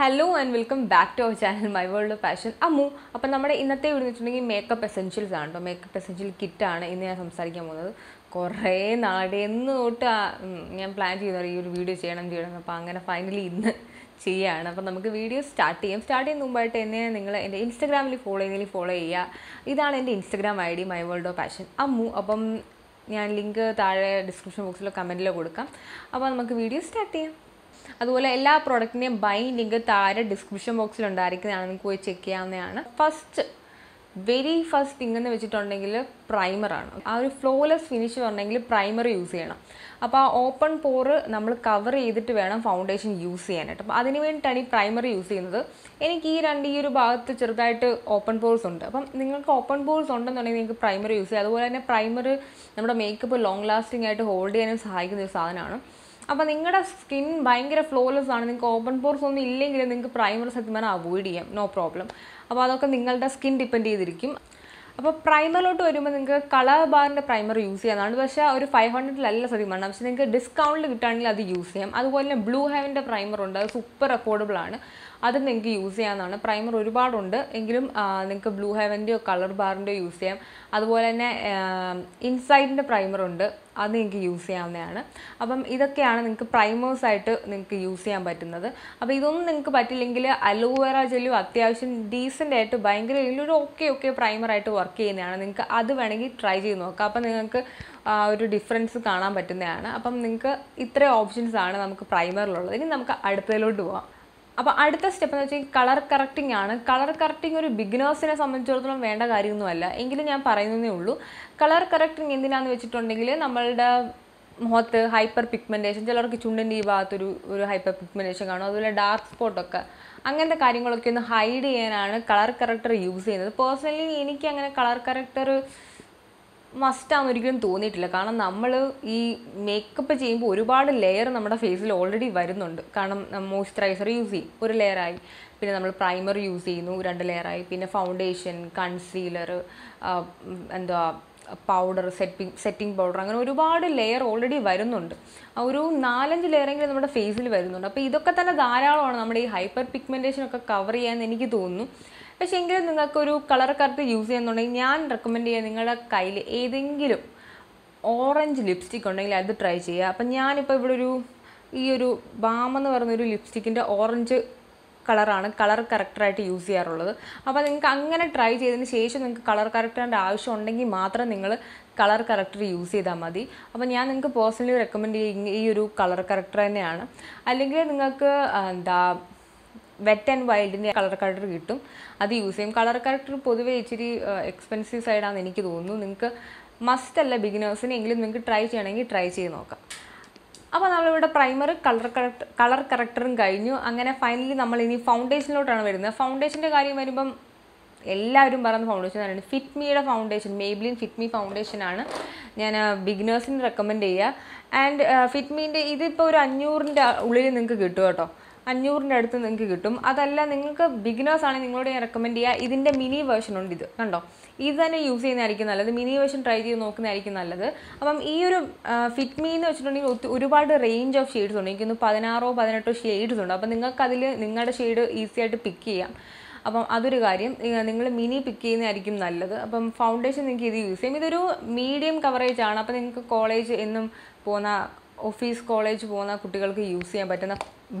hello and welcome back to our channel my world of fashion Ammu അപ്പം നമ്മുടെ ഇന്നത്തെ ഇവിടെ വെച്ചിട്ടുണ്ടെങ്കിൽ മേക്കപ്പ് എസെൻഷ്യൽസ് ആണ് കേട്ടോ മേക്കപ്പ് എസെൻഷ്യൽ കിറ്റാണ് ഇന്ന് ഞാൻ സംസാരിക്കാൻ പോകുന്നത് കുറേ നാളെ എന്ന് തൊട്ട് ഞാൻ പ്ലാൻ ചെയ്തു ഈ ഒരു വീഡിയോ ചെയ്യണം ചെയ്യണം അപ്പോൾ അങ്ങനെ ഫൈനലി ഇന്ന് ചെയ്യാണ് അപ്പം നമുക്ക് വീഡിയോ സ്റ്റാർട്ട് ചെയ്യാം സ്റ്റാർട്ട് ചെയ്യുന്ന മുമ്പായിട്ട് എന്നെ നിങ്ങൾ എൻ്റെ ഇൻസ്റ്റാഗ്രാമിൽ ഫോളോ ചെയ്യുന്നതിൽ ഫോളോ ചെയ്യുക ഇതാണ് എൻ്റെ Instagram I D my world of fashion Ammu അപ്പം ഞാൻ ലിങ്ക് താഴെ ഡിസ്ക്രിപ്ഷൻ ബോക്സിലോ കമൻറ്റിലോ കൊടുക്കാം അപ്പോൾ നമുക്ക് വീഡിയോ സ്റ്റാർട്ട് ചെയ്യാം അതുപോലെ എല്ലാ പ്രോഡക്റ്റിൻ്റെയും ബൈ ലിങ്ക് താഴെ ഡിസ്ക്രിപ്ഷൻ ബോക്സിൽ ഉണ്ടായിരിക്കുന്നതാണ് നിങ്ങൾക്ക് പോയി ചെക്ക് ചെയ്യാവുന്നതാണ് ഫസ്റ്റ് വെരി ഫസ്റ്റ് തിങ് എന്ന് വെച്ചിട്ടുണ്ടെങ്കിൽ പ്രൈമറാണ് ആ ഒരു ഫ്ലോലെസ് ഫിനിഷ് പറഞ്ഞെങ്കിൽ പ്രൈമർ യൂസ് ചെയ്യണം അപ്പോൾ ആ ഓപ്പൺ പോറ് നമ്മൾ കവർ ചെയ്തിട്ട് വേണം ഫൗണ്ടേഷൻ യൂസ് ചെയ്യാനായിട്ട് അപ്പോൾ അതിന് വേണ്ടിയിട്ടാണ് ഈ പ്രൈമർ യൂസ് ചെയ്യുന്നത് എനിക്ക് ഈ രണ്ട് ഈ ഒരു ഭാഗത്ത് ചെറുതായിട്ട് ഓപ്പൺ പോർസ് ഉണ്ട് അപ്പം നിങ്ങൾക്ക് ഓപ്പൺ പോർസ് ഉണ്ടെന്നുണ്ടെങ്കിൽ നിങ്ങൾക്ക് പ്രൈമറി യൂസ് ചെയ്യാം അതുപോലെ തന്നെ പ്രൈമർ നമ്മുടെ മേക്കപ്പ് ലോങ് ലാസ്റ്റിംഗ് ആയിട്ട് ഹോൾഡ് ചെയ്യാനും സഹായിക്കുന്ന ഒരു സാധനമാണ് അപ്പോൾ നിങ്ങളുടെ സ്കിൻ ഭയങ്കര ഫ്ലോലെസ് ആണ് നിങ്ങൾക്ക് ഓപ്പൺ പോർസ് ഒന്നും ഇല്ലെങ്കിൽ നിങ്ങൾക്ക് പ്രൈമർ സത്യമാനം അവോയ്ഡ് ചെയ്യാം നോ പ്രോബ്ലം അപ്പോൾ അതൊക്കെ നിങ്ങളുടെ സ്കിൻ ഡിപ്പെൻഡ് ചെയ്തിരിക്കും അപ്പോൾ പ്രൈമറിലോട്ട് വരുമ്പോൾ നിങ്ങൾക്ക് കളർ ബാറിൻ്റെ പ്രൈമർ യൂസ് ചെയ്യാനാണ് പക്ഷേ ഒരു ഫൈവ് ഹൺഡ്രഡിലല്ല സത്യമാണ് പക്ഷേ നിങ്ങൾക്ക് ഡിസ്കൗണ്ടിൽ കിട്ടുകയാണെങ്കിൽ അത് യൂസ് ചെയ്യാം അതുപോലെ തന്നെ ബ്ലൂ ഹെവൻ്റെ പ്രൈമർ ഉണ്ട് അത് സൂപ്പർ അഫോർഡബിൾ ആണ് അത് നിങ്ങൾക്ക് യൂസ് ചെയ്യാവുന്നതാണ് പ്രൈമർ ഒരുപാടുണ്ട് എങ്കിലും നിങ്ങൾക്ക് ബ്ലൂ ഹെവൻ്റെയോ കളർ ബാറിൻ്റെയോ യൂസ് ചെയ്യാം അതുപോലെ തന്നെ ഇൻസൈഡിൻ്റെ പ്രൈമർ ഉണ്ട് അത് നിങ്ങൾക്ക് യൂസ് ചെയ്യാവുന്നതാണ് അപ്പം ഇതൊക്കെയാണ് നിങ്ങൾക്ക് പ്രൈമേഴ്സായിട്ട് നിങ്ങൾക്ക് യൂസ് ചെയ്യാൻ പറ്റുന്നത് അപ്പോൾ ഇതൊന്നും നിങ്ങൾക്ക് പറ്റില്ലെങ്കിൽ അലോവേറ ജെല്ലും അത്യാവശ്യം ഡീസൻ്റ് ആയിട്ട് ഭയങ്കര ഒരു ഓക്കെ ഓക്കെ പ്രൈമറായിട്ട് വർക്ക് ചെയ്യുന്നതാണ് നിങ്ങൾക്ക് അത് വേണമെങ്കിൽ ട്രൈ ചെയ്ത് നോക്കാം അപ്പം നിങ്ങൾക്ക് ഒരു ഡിഫറൻസ് കാണാൻ പറ്റുന്നതാണ് അപ്പം നിങ്ങൾക്ക് ഇത്രയും ഓപ്ഷൻസ് ആണ് നമുക്ക് പ്രൈമറിലുള്ളത് ഇനി നമുക്ക് അടുത്തതിലോട്ട് പോവാം അപ്പോൾ അടുത്ത സ്റ്റെപ്പ് എന്ന് വെച്ചാൽ കളർ കറക്റ്റിംഗ് ആണ് കളർ കറക്റ്റിംഗ് ഒരു ബിഗിനേഴ്സിനെ സംബന്ധിച്ചിടത്തോളം വേണ്ട കാര്യമൊന്നുമല്ല എങ്കിലും ഞാൻ പറയുന്നതേ ഉള്ളൂ കളർ കറക്റ്റിംഗ് എന്തിനാന്ന് വെച്ചിട്ടുണ്ടെങ്കിൽ നമ്മളുടെ മുഖത്ത് ഹൈപ്പർ പിഗ്മെൻറ്റേഷൻ ചിലർക്ക് ചുണ്ടിൻ്റെ ഈ ഭാഗത്തൊരു ഒരു ഹൈപ്പർ പിഗ്മെൻറ്റേഷൻ കാണും അതുപോലെ ഡാർക്ക് സ്പോട്ടൊക്കെ അങ്ങനത്തെ കാര്യങ്ങളൊക്കെ ഒന്ന് ഹൈഡ് ചെയ്യാനാണ് കളർ കറക്ടർ യൂസ് ചെയ്യുന്നത് പേഴ്സണലി എനിക്ക് അങ്ങനെ കളർ കറക്ടർ മസ്റ്റാന്ന് ഒരിക്കലും തോന്നിയിട്ടില്ല കാരണം നമ്മൾ ഈ മേക്കപ്പ് ചെയ്യുമ്പോൾ ഒരുപാട് ലെയർ നമ്മുടെ ഫേസിൽ ഓൾറെഡി വരുന്നുണ്ട് കാരണം മോയ്സ്ചറൈസർ യൂസ് ചെയ്യും ഒരു ലെയറായി പിന്നെ നമ്മൾ പ്രൈമർ യൂസ് ചെയ്യുന്നു രണ്ട് ലെയറായി പിന്നെ ഫൗണ്ടേഷൻ കൺസീലർ എന്താ പൗഡർ സെറ്റിംഗ് സെറ്റിംഗ് പൗഡർ അങ്ങനെ ഒരുപാട് ലെയർ ഓൾറെഡി വരുന്നുണ്ട് ഒരു നാലഞ്ച് ലെയറെങ്കിലും നമ്മുടെ ഫേസിൽ വരുന്നുണ്ട് അപ്പോൾ ഇതൊക്കെ തന്നെ ധാരാളമാണ് നമ്മുടെ ഈ ഹൈപ്പർ ഒക്കെ കവർ ചെയ്യാമെന്ന് എനിക്ക് തോന്നുന്നു പക്ഷേ എങ്കിലും നിങ്ങൾക്കൊരു കളർ കറുത്ത് യൂസ് ചെയ്യുന്നുണ്ടെങ്കിൽ ഞാൻ റെക്കമെൻഡ് ചെയ്യുക നിങ്ങളുടെ കയ്യിൽ ഏതെങ്കിലും ഓറഞ്ച് ലിപ്സ്റ്റിക് ഉണ്ടെങ്കിൽ അത് ട്രൈ ചെയ്യുക അപ്പം ഞാനിപ്പോൾ ഇവിടെ ഒരു ഈ ഒരു ബാം എന്ന് പറഞ്ഞൊരു ലിപ്സ്റ്റിക്കിൻ്റെ ഓറഞ്ച് കളറാണ് കളർ കറക്റ്ററായിട്ട് യൂസ് ചെയ്യാറുള്ളത് അപ്പോൾ നിങ്ങൾക്ക് അങ്ങനെ ട്രൈ ചെയ്തതിന് ശേഷം നിങ്ങൾക്ക് കളർ കറക്റ്ററിൻ്റെ ആവശ്യം ഉണ്ടെങ്കിൽ മാത്രം നിങ്ങൾ കളർ കറക്റ്റർ യൂസ് ചെയ്താൽ മതി അപ്പോൾ ഞാൻ നിങ്ങൾക്ക് പേഴ്സണലി റെക്കമെൻഡ് ചെയ്യും ഈ ഒരു കളർ കറക്റ്റർ തന്നെയാണ് അല്ലെങ്കിൽ നിങ്ങൾക്ക് എന്താ വെറ്റ് ആൻഡ് വൈൽഡിൻ്റെ കളർ കറക്ടർ കിട്ടും അത് യൂസ് ചെയ്യും കളർ കറക്ടർ പൊതുവെ ഇച്ചിരി എക്സ്പെൻസീവ് സൈഡാണെന്ന് എനിക്ക് തോന്നുന്നു നിങ്ങൾക്ക് മസ്റ്റ് അല്ല ബിഗിനേഴ്സിനെങ്കിലും നിങ്ങൾക്ക് ട്രൈ ചെയ്യണമെങ്കിൽ ട്രൈ ചെയ്ത് നോക്കാം അപ്പോൾ നമ്മളിവിടെ പ്രൈമർ കളർ കറക്റ്റ് കളർ കറക്റ്ററും കഴിഞ്ഞു അങ്ങനെ ഫൈനലി നമ്മൾ ഇനി ഫൗണ്ടേഷനിലോട്ടാണ് വരുന്നത് ഫൗണ്ടേഷൻ്റെ കാര്യം വരുമ്പം എല്ലാവരും പറയുന്ന ഫൗണ്ടേഷൻ തന്നെയാണ് ഫിറ്റ്മിയുടെ ഫൗണ്ടേഷൻ മേബ്ലിൻ ഫിറ്റ്മി ഫൗണ്ടേഷനാണ് ഞാൻ ബിഗിനേഴ്സിന് റെക്കമെൻഡ് ചെയ്യുക ആൻഡ് ഫിറ്റ്മീൻ്റെ ഇതിപ്പോൾ ഒരു അഞ്ഞൂറിൻ്റെ ഉള്ളിൽ നിങ്ങൾക്ക് കിട്ടും കേട്ടോ അഞ്ഞൂറിൻ്റെ അടുത്ത് നിങ്ങൾക്ക് കിട്ടും അതല്ല നിങ്ങൾക്ക് ബിഗിനേഴ്സ് ആണെങ്കിൽ നിങ്ങളോട് ഞാൻ റെക്കമെൻഡ് ചെയ്യുക ഇതിൻ്റെ മിനി വേർഷൻ ഉണ്ട് ഇത് കണ്ടോ ഇത് തന്നെ യൂസ് ചെയ്യുന്നതായിരിക്കും നല്ലത് മിനി വേഷൻ ട്രൈ ചെയ്ത് നോക്കുന്നതായിരിക്കും നല്ലത് അപ്പം ഈ ഒരു ഫിറ്റ് മീ എന്ന് വെച്ചിട്ടുണ്ടെങ്കിൽ ഒരുപാട് റേഞ്ച് ഓഫ് ഷെയ്ഡ്സ് ഉണ്ട് എനിക്കൊന്ന് പതിനാറോ പതിനെട്ടോ ഷെയ്ഡ്സ് ഉണ്ട് അപ്പം നിങ്ങൾക്ക് അതിൽ നിങ്ങളുടെ ഷെയ്ഡ് ഈസി ആയിട്ട് പിക്ക് ചെയ്യാം അപ്പം അതൊരു കാര്യം നിങ്ങൾ മിനി പിക്ക് ചെയ്യുന്നതായിരിക്കും നല്ലത് അപ്പം ഫൗണ്ടേഷൻ നിങ്ങൾക്ക് ഇത് യൂസ് ചെയ്യും ഇതൊരു മീഡിയം കവറേജ് ആണ് അപ്പം നിങ്ങൾക്ക് കോളേജ് എന്നും പോകുന്ന ഓഫീസ് കോളേജ് പോകുന്ന കുട്ടികൾക്ക് യൂസ് ചെയ്യാൻ പറ്റുന്ന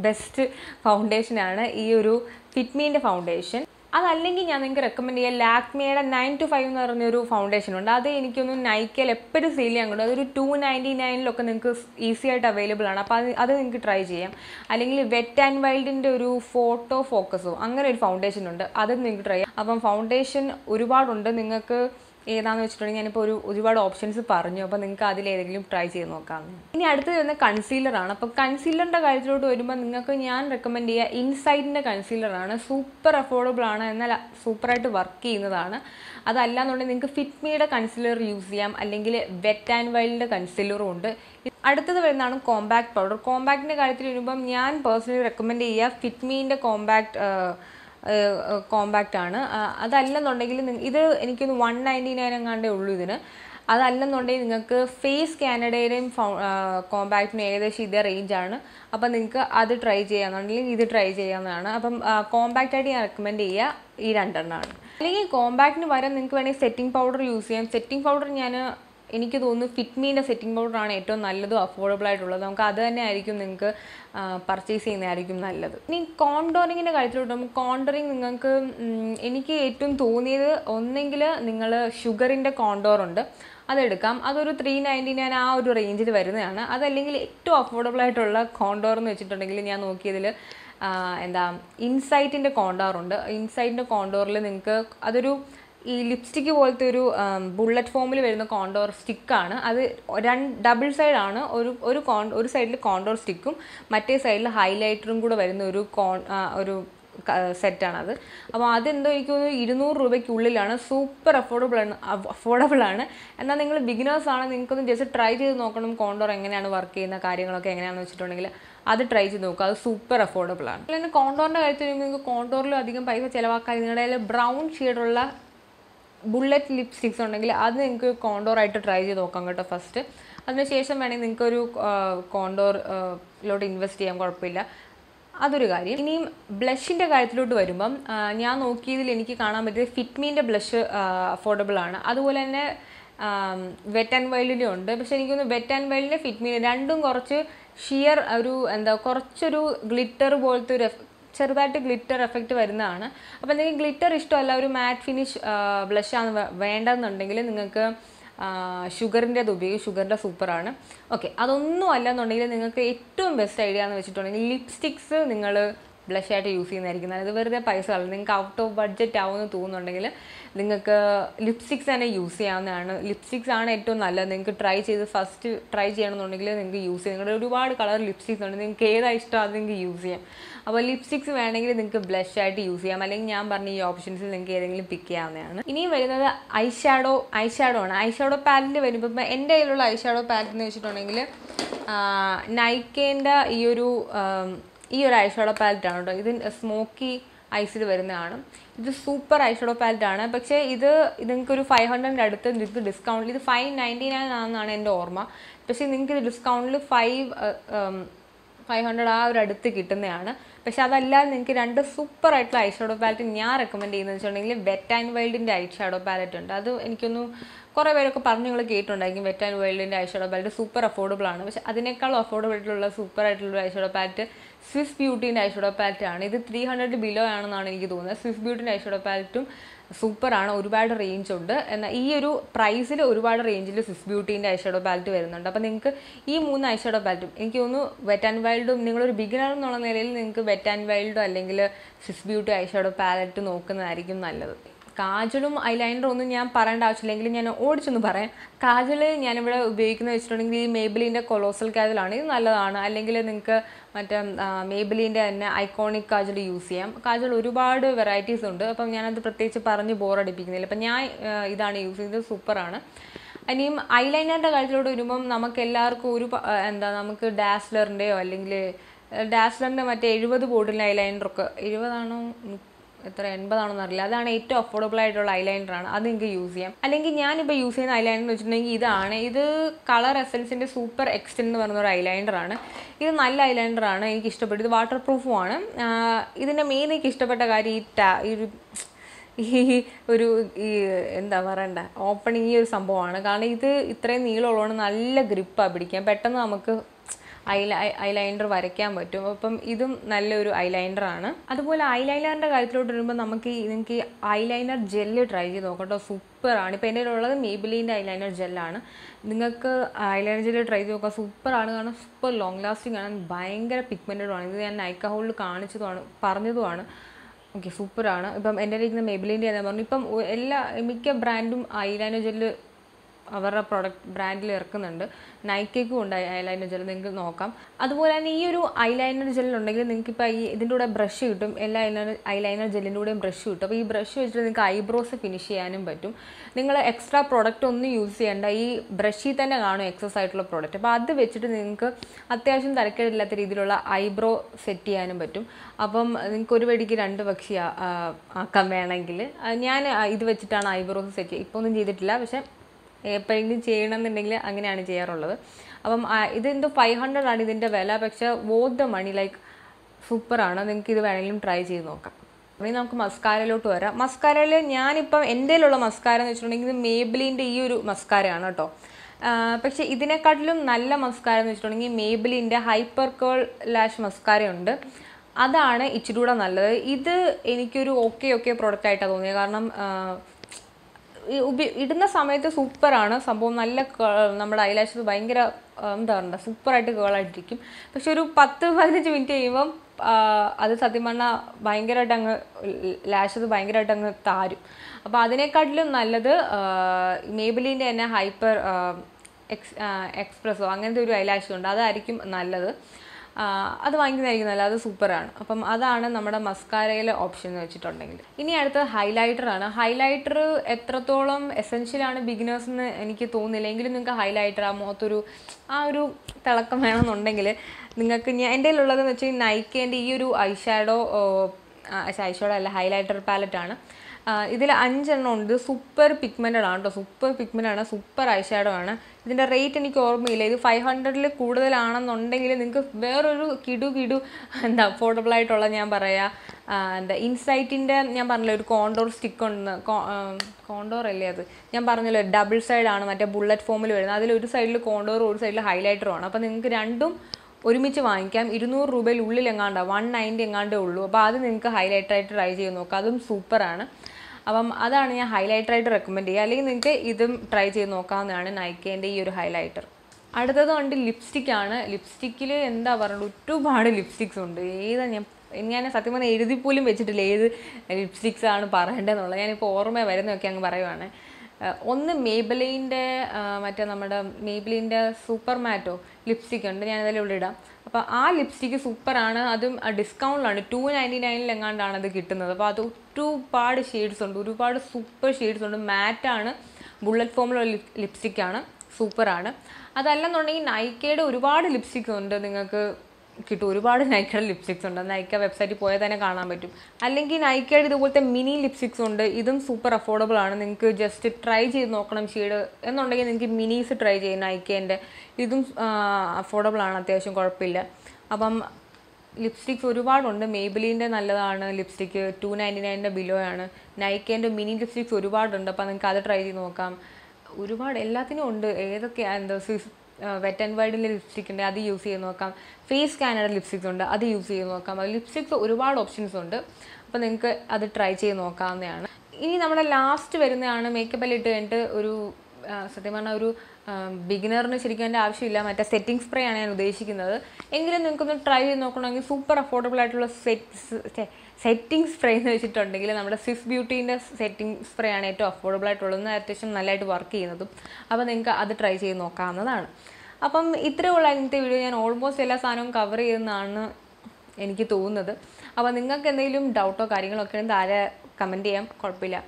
ബെസ്റ്റ് ഫൗണ്ടേഷനാണ് ഈ ഒരു ഫിറ്റ്മീൻ്റെ ഫൗണ്ടേഷൻ അതല്ലെങ്കിൽ ഞാൻ നിങ്ങൾക്ക് റെക്കമെൻഡ് ചെയ്യാം ലാക്മിയുടെ നയൻ ടു ഫൈവ് എന്ന് പറഞ്ഞൊരു ഫൗണ്ടേഷൻ ഉണ്ട് അത് എനിക്കൊന്നും നൈക്കൽ എപ്പോഴും സെയിൽ ചെയ്യാൻ കൊണ്ട് അതൊരു ടു നയൻറ്റി നയനിലൊക്കെ നിങ്ങൾക്ക് ഈസി ആയിട്ട് അവൈലബിൾ ആണ് അപ്പോൾ അത് അത് നിങ്ങൾക്ക് ട്രൈ ചെയ്യാം അല്ലെങ്കിൽ വെറ്റ് ആൻഡ് വൈൽഡിൻ്റെ ഒരു ഫോട്ടോ ഫോക്കസോ അങ്ങനെ ഒരു ഫൗണ്ടേഷൻ ഉണ്ട് അത് നിങ്ങൾക്ക് ട്രൈ ചെയ്യാം അപ്പം ഫൗണ്ടേഷൻ ഒരുപാടുണ്ട് നിങ്ങൾക്ക് ഏതാണെന്ന് വെച്ചിട്ടുണ്ടെങ്കിൽ ഞാനിപ്പോൾ ഒരു ഒരുപാട് ഓപ്ഷൻസ് പറഞ്ഞു അപ്പോൾ നിങ്ങൾക്ക് അതിലേതെങ്കിലും ട്രൈ ചെയ്ത് നോക്കാം ഇനി അടുത്ത് വരുന്ന കൺസീലറാണ് അപ്പോൾ കൺസീലറിൻ്റെ കാര്യത്തിലോട്ട് വരുമ്പോൾ നിങ്ങൾക്ക് ഞാൻ റെക്കമെൻഡ് ചെയ്യുക ഇൻസൈറ്റിൻ്റെ കൺസീലറാണ് സൂപ്പർ അഫോർഡബിൾ ആണ് എന്നാൽ സൂപ്പറായിട്ട് വർക്ക് ചെയ്യുന്നതാണ് അതല്ല എന്നുണ്ടെങ്കിൽ നിങ്ങൾക്ക് ഫിറ്റ്മിയുടെ കൺസീലർ യൂസ് ചെയ്യാം അല്ലെങ്കിൽ വെറ്റ് ആൻഡ് വൈൽഡിൻ്റെ കൺസീലറും ഉണ്ട് അടുത്തത് വരുന്നതാണ് കോമ്പാക്ട് പൗഡർ കോമ്പാക്റ്റിൻ്റെ കാര്യത്തിൽ വരുമ്പം ഞാൻ പേഴ്സണലി റെക്കമെൻഡ് ചെയ്യുക ഫിറ്റ്മീൻ്റെ കോമ്പാക്ട് കോമ്പാക്റ്റ് ആണ് അതല്ലെന്നുണ്ടെങ്കിൽ ഇത് എനിക്കൊന്ന് വൺ നയൻറ്റി നയൻ എങ്ങാണ്ടേ ഉള്ളൂ ഇതിന് അതല്ലെന്നുണ്ടെങ്കിൽ നിങ്ങൾക്ക് ഫേസ് കാനഡയുടെയും ഫൗ കോമ്പാക്റ്റിനും ഏകദേശം ഇതേ റേഞ്ചാണ് അപ്പം നിങ്ങൾക്ക് അത് ട്രൈ ചെയ്യാമെന്നുണ്ടെങ്കിൽ ഇത് ട്രൈ ചെയ്യാവുന്നതാണ് അപ്പം കോമ്പാക്റ്റായിട്ട് ഞാൻ റെക്കമെൻഡ് ചെയ്യുക ഈ രണ്ടെണ്ണമാണ് അല്ലെങ്കിൽ കോമ്പാക്റ്റിന് വരാൻ നിങ്ങൾക്ക് വേണമെങ്കിൽ സെറ്റിംഗ് പൗഡർ യൂസ് ചെയ്യാം സെറ്റിംഗ് പൗഡർ ഞാൻ എനിക്ക് തോന്നുന്നു ഫിറ്റ്മീൻ്റെ സെറ്റിംഗ് പൗഡറാണ് ഏറ്റവും നല്ലതും അഫോർഡബിൾ ആയിട്ടുള്ളത് നമുക്ക് അത് തന്നെ ആയിരിക്കും നിങ്ങൾക്ക് പർച്ചേസ് ചെയ്യുന്നതായിരിക്കും നല്ലത് ഇനി കോണ്ടോറിങ്ങിൻ്റെ കാര്യത്തിലോട്ട് നമുക്ക് കോണ്ടറിങ് നിങ്ങൾക്ക് എനിക്ക് ഏറ്റവും തോന്നിയത് ഒന്നെങ്കിൽ നിങ്ങൾ ഷുഗറിൻ്റെ കോണ്ടോറുണ്ട് അതെടുക്കാം അതൊരു ത്രീ നയൻറ്റി നയൻ ആ ഒരു റേഞ്ചിൽ വരുന്നതാണ് അതല്ലെങ്കിൽ ഏറ്റവും അഫോർഡബിൾ ആയിട്ടുള്ള കോണ്ടോർ എന്ന് വെച്ചിട്ടുണ്ടെങ്കിൽ ഞാൻ നോക്കിയതിൽ എന്താ ഇൻസൈറ്റിൻ്റെ കോണ്ടോറുണ്ട് ഇൻസൈറ്റിൻ്റെ കോണ്ടോറിൽ നിങ്ങൾക്ക് അതൊരു ഈ ലിപ്സ്റ്റിക്ക് പോലത്തെ ഒരു ബുള്ളറ്റ് ഫോമിൽ വരുന്ന കോണ്ടോർ സ്റ്റിക്കാണ് അത് രണ്ട് ഡബിൾ സൈഡാണ് ഒരു ഒരു കോൺ ഒരു സൈഡിൽ കോണ്ടോർ സ്റ്റിക്കും മറ്റേ സൈഡിൽ ഹൈലൈറ്ററും കൂടെ വരുന്ന ഒരു കോൺ ഒരു സെറ്റാണത് അപ്പോൾ അതെന്തോ എനിക്ക് തോന്നുന്നു ഇരുന്നൂറ് രൂപയ്ക്കുള്ളിലാണ് സൂപ്പർ അഫോർഡബിൾ ആണ് അഫോർഡബിൾ ആണ് എന്നാൽ നിങ്ങൾ ബിഗിനേഴ്സ് ആണ് നിങ്ങൾക്കൊന്ന് ജസ്റ്റ് ട്രൈ ചെയ്ത് നോക്കണം കോണ്ടോർ എങ്ങനെയാണ് വർക്ക് ചെയ്യുന്ന കാര്യങ്ങളൊക്കെ എങ്ങനെയാണെന്ന് വെച്ചിട്ടുണ്ടെങ്കിൽ അത് ട്രൈ ചെയ്ത് നോക്കുക അത് സൂപ്പർ അഫോർഡബിൾ ആണ് അല്ലെങ്കിൽ കോണ്ടോറിൻ്റെ കാര്യത്തിൽ നിങ്ങൾക്ക് കോണ്ടോറിലും അധികം പൈസ ചിലവാക്കാതെ നിങ്ങളുടെ ബ്രൗൺ ഷെയ്ഡുള്ള ബുള്ളറ്റ് ലിപ്സ്റ്റിക്സ് ഉണ്ടെങ്കിൽ അത് നിങ്ങൾക്ക് കോണ്ടോർ ആയിട്ട് ട്രൈ ചെയ്ത് നോക്കാം കേട്ടോ ഫസ്റ്റ് അതിനുശേഷം വേണമെങ്കിൽ നിങ്ങൾക്കൊരു കോണ്ടോറിലോട്ട് ഇൻവെസ്റ്റ് ചെയ്യാൻ കുഴപ്പമില്ല അതൊരു കാര്യം ഇനിയും ബ്ലഷിൻ്റെ കാര്യത്തിലോട്ട് വരുമ്പം ഞാൻ നോക്കിയതിൽ എനിക്ക് കാണാൻ പറ്റിയത് ഫിറ്റ്മീൻ്റെ ബ്ലഷ് അഫോർഡബിൾ ആണ് അതുപോലെ തന്നെ വെറ്റ് ആൻഡ് വൈൽഡിൻ്റെ ഉണ്ട് പക്ഷെ എനിക്കൊന്ന് വെറ്റ് ആൻഡ് വൈൽഡിൻ്റെ ഫിറ്റ്മീൻ രണ്ടും കുറച്ച് ഷിയർ ഒരു എന്താ കുറച്ചൊരു ഗ്ലിറ്റർ പോലത്തെ ഒരു ചെറുതായിട്ട് ഗ്ലിറ്റർ എഫക്റ്റ് വരുന്നതാണ് അപ്പോൾ നിങ്ങൾക്ക് ഗ്ലിറ്റർ ഇഷ്ടമല്ല ഒരു മാറ്റ് ഫിനിഷ് ബ്ലഷാണ് വേണ്ടതെന്നുണ്ടെങ്കിൽ നിങ്ങൾക്ക് ഷുഗറിൻ്റെ അത് ഉപയോഗിക്കും ഷുഗറിൻ്റെ സൂപ്പറാണ് ഓക്കെ അതൊന്നും അല്ല എന്നുണ്ടെങ്കിൽ നിങ്ങൾക്ക് ഏറ്റവും ബെസ്റ്റ് ഐഡിയ എന്ന് വെച്ചിട്ടുണ്ടെങ്കിൽ ലിപ്സ്റ്റിക്സ് നിങ്ങൾ ബ്ലഷ് ആയിട്ട് യൂസ് ചെയ്യുന്നതായിരിക്കും നല്ലത് വെറുതെ പൈസ കളയും നിങ്ങൾക്ക് ഔട്ട് ഓഫ് ബഡ്ജറ്റ് ആവുമെന്ന് തോന്നുന്നുണ്ടെങ്കിൽ നിങ്ങൾക്ക് ലിപ്സ്റ്റിക്സ് തന്നെ യൂസ് ചെയ്യാവുന്നതാണ് ലിപ്സ്റ്റിക്സ് ആണ് ഏറ്റവും നല്ലത് നിങ്ങൾക്ക് ട്രൈ ചെയ്ത് ഫസ്റ്റ് ട്രൈ ചെയ്യണമെന്നുണ്ടെങ്കിൽ നിങ്ങൾക്ക് യൂസ് ചെയ്യാം നിങ്ങളുടെ ഒരുപാട് കളർ ലിപ്സ്റ്റിക്സ് ഉണ്ട് നിങ്ങൾക്ക് ഏതാ ഇഷ്ടം അത് നിങ്ങൾക്ക് യൂസ് ചെയ്യാം അപ്പോൾ ലിപ്സ്റ്റിക്സ് വേണമെങ്കിൽ നിങ്ങൾക്ക് ബ്ലഷ് ആയിട്ട് യൂസ് ചെയ്യാം അല്ലെങ്കിൽ ഞാൻ പറഞ്ഞ ഈ ഓപ്ഷൻസിൽ നിങ്ങൾക്ക് ഏതെങ്കിലും പിക്ക് ചെയ്യാവുന്നതാണ് ഇനി വരുന്നത് ഐ ഷാഡോ ഐ ഷാഡോ ആണ് ഐ ഷാഡോ പാലറ്റ് വരുമ്പോൾ ഇപ്പം എൻ്റെ കയ്യിലുള്ള ഐ ഷാഡോ പാലറ്റ് എന്ന് വെച്ചിട്ടുണ്ടെങ്കിൽ നൈക്കേൻ്റെ ഈ ഒരു ഈ ഒരു പാലറ്റ് പാലറ്റാണ് കേട്ടോ ഇത് സ്മോക്കി ഐസിൽ വരുന്നതാണ് ഇത് സൂപ്പർ പാലറ്റ് പാലറ്റാണ് പക്ഷേ ഇത് നിങ്ങൾക്കൊരു ഫൈവ് ഹൺഡ്രഡിൻ്റെ അടുത്ത് നിങ്ങൾക്ക് ഡിസ്കൗണ്ടിൽ ഇത് ഫൈവ് നയൻറ്റി നയൻ ആണെന്നാണ് എൻ്റെ ഓർമ്മ പക്ഷേ നിങ്ങൾക്ക് ഇത് ഡിസ്കൗണ്ടിൽ ഫൈവ് ഫൈവ് ഹൺഡ്രഡ് ആ ഒരു അടുത്ത് കിട്ടുന്നതാണ് പക്ഷെ അതല്ലാതെ നിങ്ങൾക്ക് രണ്ട് സൂപ്പർ ആയിട്ടുള്ള ഐ ഷാഡോ പാലറ്റ് ഞാൻ റെക്കമെൻഡ് ചെയ്യുന്നത് വെച്ചിട്ടുണ്ടെങ്കിൽ വെറ്റ് ആൻഡ് വൈൽഡിൻ്റെ ഐ ഷാഡോ പാലറ്റ് ഉണ്ട് അത് എനിക്കൊന്ന് കുറേ പേരൊക്കെ പറഞ്ഞ് നിങ്ങൾ കേട്ടിട്ടുണ്ടായിരിക്കും വെറ്റ് ആൻഡ് വൈൽഡിൻ്റെ eye shadow palette super affordable ആണ് പക്ഷെ അതിനേക്കാളും അഫോർഡബിൾ ആയിട്ടുള്ള സൂപ്പർ ആയിട്ടുള്ള ഐ ഷാഡോ പാലറ്റ് സ്വിസ് ബ്യൂട്ടീൻ്റെ ഐഷഡോ പാലറ്റാണ് ഇത് ത്രീ ഹൺഡ്രഡ് ബിലോ ആണെന്നാണ് എനിക്ക് തോന്നുന്നത് സ്വിസ് ബ്യൂട്ടീൻ്റെ ഐഷഡോ പാലറ്റും സൂപ്പറാണ് ഒരുപാട് റേഞ്ച് ഉണ്ട് എന്നാൽ ഈ ഒരു പ്രൈസിൽ ഒരുപാട് റേഞ്ചിൽ സ്വിസ് ബ്യൂട്ടീൻ്റെ ഐഷഡോ പാലറ്റ് വരുന്നുണ്ട് അപ്പോൾ നിങ്ങൾക്ക് ഈ മൂന്ന് ഐഷഡോ പാലറ്റും എനിക്ക് തോന്നുന്നു വെറ്റ് ആൻഡ് വൈൽഡും നിങ്ങളൊരു ബിഗിനർ എന്നുള്ള നിലയിൽ നിങ്ങൾക്ക് വെറ്റ് ആൻഡ് വൈൽഡോ അല്ലെങ്കിൽ സ്വിസ് ബ്യൂട്ടി ഐഷഡോ പാലറ്റ് നോക്കുന്നതായിരിക്കും നല്ലത് കാജലും ഐലൈനറും ഒന്നും ഞാൻ പറയേണ്ട ആവശ്യമില്ലെങ്കിൽ ഞാൻ ഓടിച്ചൊന്ന് പറയാം കാജൽ ഞാനിവിടെ ഉപയോഗിക്കുന്നത് വെച്ചിട്ടുണ്ടെങ്കിൽ ഈ മേബിലിൻ്റെ കൊളോസൽ കാജലാണ് ഇത് നല്ലതാണ് അല്ലെങ്കിൽ നിങ്ങൾക്ക് മറ്റേ മേബിലിൻ്റെ തന്നെ ഐക്കോണിക് കാജൽ യൂസ് ചെയ്യാം കാജൽ ഒരുപാട് വെറൈറ്റീസ് ഉണ്ട് അപ്പം ഞാനത് പ്രത്യേകിച്ച് പറഞ്ഞ് ബോറടിപ്പിക്കുന്നില്ല അപ്പം ഞാൻ ഇതാണ് യൂസ് ചെയ്തത് സൂപ്പറാണ് ഇനിയും ഐലൈനറിൻ്റെ കാര്യത്തിലോട്ട് വരുമ്പം നമുക്ക് എല്ലാവർക്കും ഒരു എന്താ നമുക്ക് ഡാസ്ലറിൻ്റെയോ അല്ലെങ്കിൽ ഡാസ്ലറിൻ്റെ മറ്റേ എഴുപത് ബോട്ടിൽ ഐലൈനറൊക്കെ എഴുപതാണോ എത്ര എൺപതാണെന്ന് അറിയില്ല അതാണ് ഏറ്റവും അഫോർഡബിൾ ആയിട്ടുള്ള ഐലൈനറാണ് അത് എനിക്ക് യൂസ് ചെയ്യാം അല്ലെങ്കിൽ ഞാനിപ്പോൾ യൂസ് ചെയ്യുന്ന ഐലൈനർ എന്ന് വെച്ചിട്ടുണ്ടെങ്കിൽ ഇതാണ് ഇത് കളർ എസൻസിൻ്റെ സൂപ്പർ എക്സ്റ്റൻ എന്ന് പറയുന്ന ഒരു ഐലൈനറാണ് ഇത് നല്ല ഐലൈനറാണ് എനിക്ക് ഇഷ്ടപ്പെട്ടു ഇത് വാട്ടർ ആണ് ഇതിൻ്റെ മെയിൻ എനിക്ക് ഇഷ്ടപ്പെട്ട കാര്യം ഈ ടാ ഒരു ഈ ഒരു ഈ എന്താ പറയണ്ട ഓപ്പണിങ് ഈ ഒരു സംഭവമാണ് കാരണം ഇത് ഇത്രയും നീളമുള്ളതുകൊണ്ട് നല്ല ഗ്രിപ്പാണ് പിടിക്കാൻ പെട്ടെന്ന് നമുക്ക് ഐ ലൈനർ വരയ്ക്കാൻ പറ്റും അപ്പം ഇതും നല്ലൊരു ഐ ലൈനറാണ് അതുപോലെ ഐ ലൈനറിൻ്റെ കാര്യത്തിലോട്ട് വരുമ്പോൾ നമുക്ക് നിങ്ങൾക്ക് ഈ ഐ ലൈനർ ജെല്ല് ട്രൈ ചെയ്ത് നോക്കട്ടോ സൂപ്പറാണ് ഇപ്പം എൻ്റെ ഉള്ളത് മേബിലിൻ്റെ ഐ ലൈനർ ജെല്ലാണ് നിങ്ങൾക്ക് ഐ ലൈനർ ജെല്ല് ട്രൈ ചെയ്ത് സൂപ്പർ സൂപ്പറാണ് കാരണം സൂപ്പർ ലോങ് ലാസ്റ്റിംഗ് ആണ് ഭയങ്കര ആണ് ഇത് ഞാൻ നൈക്ക കാണിച്ചതുമാണ് പറഞ്ഞതുമാണ് ഓക്കെ സൂപ്പറാണ് ഇപ്പം എൻ്റെ ഇരിക്കുന്ന മെബിലിൻ്റെ എന്ന് പറഞ്ഞു ഇപ്പം എല്ലാ മിക്ക ബ്രാൻഡും ഐ ലൈനർ ജെല്ല് അവരുടെ പ്രൊഡക്റ്റ് ബ്രാൻഡിൽ ഇറക്കുന്നുണ്ട് നൈക്കയ്ക്കും ഉണ്ട് ഐലൈനർ ജെൽ നിങ്ങൾക്ക് നോക്കാം അതുപോലെ തന്നെ ഈ ഒരു ഐലൈനർ ജെൽ ഉണ്ടെങ്കിൽ നിങ്ങൾക്കിപ്പോൾ ഈ ഇതിൻ്റെ കൂടെ ബ്രഷ് കിട്ടും എല്ലാ ഐലൈനർ ഐലൈനർ ജെല്ലിൻ്റെ കൂടെയും ബ്രഷ് കിട്ടും അപ്പോൾ ഈ ബ്രഷ് വെച്ചിട്ട് നിങ്ങൾക്ക് ഐബ്രോസ് ഫിനിഷ് ചെയ്യാനും പറ്റും നിങ്ങൾ എക്സ്ട്രാ പ്രോഡക്റ്റ് ഒന്നും യൂസ് ചെയ്യേണ്ട ഈ ബ്രഷിൽ തന്നെ കാണും എക്സസ് ആയിട്ടുള്ള പ്രോഡക്റ്റ് അപ്പോൾ അത് വെച്ചിട്ട് നിങ്ങൾക്ക് അത്യാവശ്യം തരക്കേടില്ലാത്ത രീതിയിലുള്ള ഐബ്രോ സെറ്റ് ചെയ്യാനും പറ്റും അപ്പം നിങ്ങൾക്ക് ഒരു വെടിക്ക് രണ്ട് പക്ഷി ആക്കാൻ വേണമെങ്കിൽ ഞാൻ ഇത് വെച്ചിട്ടാണ് ഐബ്രോസ് സെറ്റ് ചെയ്യുക ഇപ്പോൾ ഒന്നും ചെയ്തിട്ടില്ല പക്ഷേ എപ്പോഴെങ്കിലും ചെയ്യണം എന്നുണ്ടെങ്കിൽ അങ്ങനെയാണ് ചെയ്യാറുള്ളത് അപ്പം ഇതെന്തോ ഫൈവ് ഹൺഡ്രഡ് ആണ് ഇതിൻ്റെ വില പക്ഷേ വോത്ത് ദ മണി ലൈക്ക് സൂപ്പറാണ് നിങ്ങൾക്ക് ഇത് വേണമെങ്കിലും ട്രൈ ചെയ്ത് നോക്കാം ഇനി നമുക്ക് മസ്കാരയിലോട്ട് വരാം മസ്കാരയിൽ ഞാനിപ്പം എൻ്റെ ഉള്ള മസ്കാര എന്ന് വെച്ചിട്ടുണ്ടെങ്കിൽ മേബിലിൻ്റെ ഈ ഒരു മസ്കാരയാണ് കേട്ടോ പക്ഷേ ഇതിനെക്കാട്ടിലും നല്ല മസ്കാര എന്ന് വെച്ചിട്ടുണ്ടെങ്കിൽ മേബിലിൻ്റെ ഹൈപ്പർ കേൾ ലാഷ് മസ്കാരയുണ്ട് അതാണ് ഇച്ചിരി കൂടെ നല്ലത് ഇത് എനിക്കൊരു ഓക്കെ ഓക്കെ പ്രോഡക്റ്റ് ആയിട്ടാണ് തോന്നിയത് കാരണം ഇടുന്ന സമയത്ത് സൂപ്പറാണ് സംഭവം നല്ല നമ്മുടെ ഐലാഷസ് ഭയങ്കര എന്താ പറയുക സൂപ്പറായിട്ട് കേളായിട്ടിരിക്കും പക്ഷെ ഒരു പത്ത് പതിനഞ്ച് മിനിറ്റ് കഴിയുമ്പം അത് സത്യം പറഞ്ഞാൽ ഭയങ്കരമായിട്ട് അങ്ങ് ലാഷസ് ഭയങ്കരമായിട്ട് അങ്ങ് താരും അപ്പോൾ അതിനേക്കാട്ടിലും നല്ലത് മേബിലിൻ്റെ തന്നെ ഹൈപ്പർ എക്സ് എക്സ്പ്രസ്സോ അങ്ങനത്തെ ഒരു ഉണ്ട് അതായിരിക്കും നല്ലത് അത് വാങ്ങിക്കുന്നതായിരിക്കും നല്ല അത് സൂപ്പറാണ് അപ്പം അതാണ് നമ്മുടെ മസ്കാരയിലെ ഓപ്ഷൻ എന്ന് വെച്ചിട്ടുണ്ടെങ്കിൽ ഇനി അടുത്ത ഹൈലൈറ്ററാണ് ഹൈലൈറ്റർ എത്രത്തോളം എസെൻഷ്യലാണ് ബിഗിനേഴ്സ് എന്ന് എനിക്ക് തോന്നുന്നില്ല എങ്കിലും നിങ്ങൾക്ക് ഹൈലൈറ്റർ ആ മുഖത്തൊരു ആ ഒരു തിളക്കം വേണമെന്നുണ്ടെങ്കിൽ നിങ്ങൾക്ക് ഞാൻ എൻ്റെ കയ്യിലുള്ളതെന്ന് വെച്ചാൽ നൈക്കേൻ്റെ ഈ ഒരു ഐഷാഡോ ഐഷാഡോ അല്ല ഹൈലൈറ്റർ പാലറ്റാണ് ഇതിൽ അഞ്ചെണ്ണം ഉണ്ട് സൂപ്പർ പിഗ്മെൻറ്റഡ് ആണ് കേട്ടോ സൂപ്പർ പിഗ്മെൻ്റ് ആണ് സൂപ്പർ ഐഷാഡോ ആണ് ഇതിൻ്റെ റേറ്റ് എനിക്ക് ഓർമ്മയില്ല ഇത് ഫൈവ് ഹൺഡ്രഡിൽ കൂടുതലാണെന്നുണ്ടെങ്കിൽ നിങ്ങൾക്ക് വേറൊരു കിടു കിടു എന്താ അഫോർഡബിൾ ആയിട്ടുള്ള ഞാൻ പറയാം എന്താ ഇൻസൈറ്റിൻ്റെ ഞാൻ പറഞ്ഞല്ലോ ഒരു കോണ്ടോർ സ്റ്റിക്ക് ഉണ്ടെന്ന് കോണ്ടോർ അല്ലേ അത് ഞാൻ പറഞ്ഞല്ലോ ഡബിൾ സൈഡാണ് മറ്റേ ബുള്ളറ്റ് ഫോമിൽ വരുന്നത് അതിൽ ഒരു സൈഡിൽ കോണ്ടോർ ഒരു സൈഡിൽ ഹൈലൈറ്ററുമാണ് അപ്പോൾ നിങ്ങൾക്ക് രണ്ടും ഒരുമിച്ച് വാങ്ങിക്കാം ഇരുന്നൂറ് രൂപയിൽ ഉള്ളിൽ എങ്ങാണ്ടാണ് വൺ നയൻറ്റി എങ്ങാണ്ടേ ഉള്ളൂ അപ്പോൾ അത് നിങ്ങൾക്ക് ആയിട്ട് ട്രൈ ചെയ്ത് നോക്കാം അതും സൂപ്പറാണ് അപ്പം അതാണ് ഞാൻ ഹൈലൈറ്ററായിട്ട് റെക്കമെൻഡ് ചെയ്യുക അല്ലെങ്കിൽ നിങ്ങൾക്ക് ഇതും ട്രൈ ചെയ്ത് നോക്കാവുന്നതാണ് നൈക്കേൻ്റെ ഈ ഒരു ഹൈലൈറ്റർ അടുത്തത് കൊണ്ട് ലിപ്സ്റ്റിക് ആണ് ലിപ്സ്റ്റിക്കിൽ എന്താ പറയുക ഒരുപാട് ലിപ്സ്റ്റിക്സ് ഉണ്ട് ഏതാ ഞാൻ ഞാൻ സത്യം പറഞ്ഞാൽ എഴുതി പോലും വെച്ചിട്ടില്ല ഏത് ലിപ്സ്റ്റിക്സ് ആണ് പറയേണ്ടതെന്നുള്ളത് ഞാനിപ്പോൾ ഓർമ്മ വരുന്നതൊക്കെ അങ്ങ് പറയുവാണ് ഒന്ന് മേബലൈൻ്റെ മറ്റേ നമ്മുടെ മേബലിൻ്റെ സൂപ്പർ മാറ്റോ ലിപ്സ്റ്റിക് ഉണ്ട് ഞാനതിൽ ഇടാം അപ്പോൾ ആ ലിപ്സ്റ്റിക്ക് സൂപ്പറാണ് അതും ഡിസ്കൗണ്ടിലാണ് ടു നയൻറ്റി നയനിൽ എങ്ങാണ്ടാണ് അത് കിട്ടുന്നത് അപ്പോൾ അത് ഒരുപാട് ഷെയ്ഡ്സ് ഉണ്ട് ഒരുപാട് സൂപ്പർ ഷെയ്ഡ്സ് ഉണ്ട് മാറ്റാണ് ബുള്ളറ്റ് ഫോമിലുള്ള ലിപ് ലിപ്സ്റ്റിക്കാണ് സൂപ്പറാണ് അതല്ലെന്നുണ്ടെങ്കിൽ നൈക്കയുടെ ഒരുപാട് ലിപ്സ്റ്റിക്സ് ഉണ്ട് നിങ്ങൾക്ക് കിട്ടും ഒരുപാട് നൈക്കയുടെ ലിപ്സ്റ്റിക്സ് ഉണ്ട് നൈക്ക വെബ്സൈറ്റിൽ പോയാൽ തന്നെ കാണാൻ പറ്റും അല്ലെങ്കിൽ നൈക്കയുടെ ഇതുപോലത്തെ മിനി ലിപ്സ്റ്റിക്സ് ഉണ്ട് ഇതും സൂപ്പർ അഫോർഡബിൾ ആണ് നിങ്ങൾക്ക് ജസ്റ്റ് ട്രൈ ചെയ്ത് നോക്കണം ഷെയ്ഡ് എന്നുണ്ടെങ്കിൽ നിങ്ങൾക്ക് മിനീസ് ട്രൈ ചെയ്യും നൈക്കേൻ്റെ ഇതും അഫോർഡബിൾ ആണ് അത്യാവശ്യം കുഴപ്പമില്ല അപ്പം ലിപ്സ്റ്റിക്സ് ഒരുപാടുണ്ട് മേബിലിൻ്റെ നല്ലതാണ് ലിപ്സ്റ്റിക്ക് ടു നയൻറ്റി നയൻ്റെ ബിലോ ആണ് നൈക്കേൻ്റെ മിനി ലിപ്സ്റ്റിക്സ് ഒരുപാടുണ്ട് അപ്പോൾ നിങ്ങൾക്ക് അത് ട്രൈ ചെയ്ത് നോക്കാം ഒരുപാട് എല്ലാത്തിനും ഉണ്ട് ഏതൊക്കെ എന്താ വെറ്റ് ആൻഡ് വൈഡിൻ്റെ ലിപ്സ്റ്റിക് ഉണ്ട് അത് യൂസ് ചെയ്ത് നോക്കാം ഫേസ് സ്കാനറുടെ ലിപ്സ്റ്റിക്സ് ഉണ്ട് അത് യൂസ് ചെയ്ത് നോക്കാം ലിപ്സ്റ്റിക്സ് ഒരുപാട് ഓപ്ഷൻസ് ഉണ്ട് അപ്പോൾ നിങ്ങൾക്ക് അത് ട്രൈ ചെയ്ത് നോക്കാവുന്നതാണ് ഇനി നമ്മുടെ ലാസ്റ്റ് വരുന്നതാണ് മേക്കപ്പ് എല്ലാം ഇട്ട് കഴിഞ്ഞിട്ട് ഒരു സത്യം പറഞ്ഞാൽ ഒരു ബിഗിനറിന് ശരിക്കും അതിൻ്റെ ആവശ്യമില്ല മറ്റേ സെറ്റിംഗ് സ്പ്രേ ആണ് ഞാൻ ഉദ്ദേശിക്കുന്നത് എങ്കിലും നിങ്ങൾക്കൊന്ന് ട്രൈ ചെയ്ത് നോക്കണമെങ്കിൽ സൂപ്പർ അഫോർഡബിൾ ആയിട്ടുള്ള സെറ്റ് സെറ്റിംഗ് സ്പ്രേ എന്ന് വെച്ചിട്ടുണ്ടെങ്കിൽ നമ്മുടെ സ്വിസ് ബ്യൂട്ടീൻ്റെ സെറ്റിംഗ് സ്പ്രേ ആണ് ഏറ്റവും അഫോർഡബിൾ ആയിട്ടുള്ളത് അത്യാവശ്യം നല്ലതായിട്ട് വർക്ക് ചെയ്യുന്നതും അപ്പോൾ നിങ്ങൾക്ക് അത് ട്രൈ ചെയ്ത് നോക്കാവുന്നതാണ് അപ്പം ഇത്രയുള്ള ഇന്നത്തെ വീഡിയോ ഞാൻ ഓൾമോസ്റ്റ് എല്ലാ സാധനവും കവർ ചെയ്യുന്നതാണ് എനിക്ക് തോന്നുന്നത് അപ്പോൾ നിങ്ങൾക്ക് എന്തെങ്കിലും ഡൗട്ടോ കാര്യങ്ങളോ ഒക്കെ ആരെ കമൻറ്റ് ചെയ്യാം കുഴപ്പമില്ല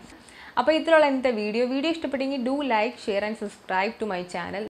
അപ്പോൾ ഇത്രയുള്ള ഇന്നത്തെ വീഡിയോ വീഡിയോ ഇഷ്ടപ്പെട്ടെങ്കിൽ do like share and subscribe to my channel